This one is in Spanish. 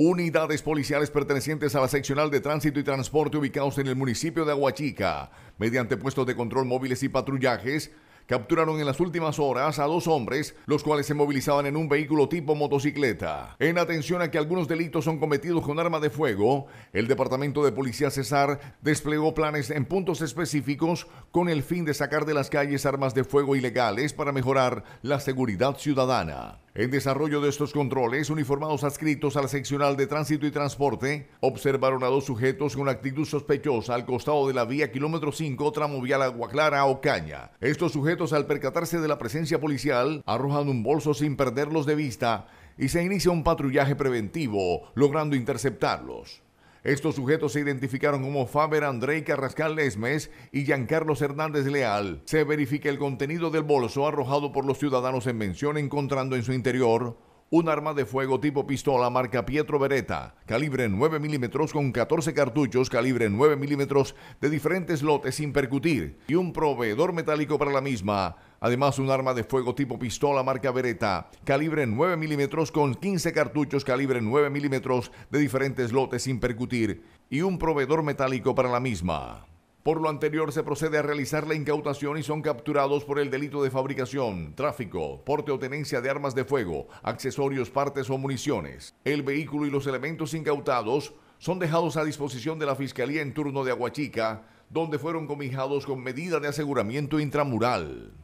Unidades policiales pertenecientes a la seccional de tránsito y transporte ubicados en el municipio de Aguachica, mediante puestos de control móviles y patrullajes, capturaron en las últimas horas a dos hombres, los cuales se movilizaban en un vehículo tipo motocicleta. En atención a que algunos delitos son cometidos con arma de fuego, el Departamento de Policía Cesar desplegó planes en puntos específicos con el fin de sacar de las calles armas de fuego ilegales para mejorar la seguridad ciudadana. En desarrollo de estos controles, uniformados adscritos a la seccional de tránsito y transporte observaron a dos sujetos con actitud sospechosa al costado de la vía kilómetro 5, tramo vial Aguaclara o Caña. Estos sujetos, al percatarse de la presencia policial, arrojan un bolso sin perderlos de vista y se inicia un patrullaje preventivo, logrando interceptarlos. Estos sujetos se identificaron como Faber Andrei Carrascal Lesmes y Giancarlos Hernández Leal. Se verifica el contenido del bolso arrojado por los ciudadanos en mención encontrando en su interior un arma de fuego tipo pistola marca Pietro Beretta, calibre 9 milímetros con 14 cartuchos calibre 9 milímetros de diferentes lotes sin percutir y un proveedor metálico para la misma. Además, un arma de fuego tipo pistola marca Beretta, calibre 9 milímetros con 15 cartuchos calibre 9 milímetros de diferentes lotes sin percutir y un proveedor metálico para la misma. Por lo anterior se procede a realizar la incautación y son capturados por el delito de fabricación, tráfico, porte o tenencia de armas de fuego, accesorios, partes o municiones. El vehículo y los elementos incautados son dejados a disposición de la Fiscalía en turno de Aguachica, donde fueron comijados con medida de aseguramiento intramural.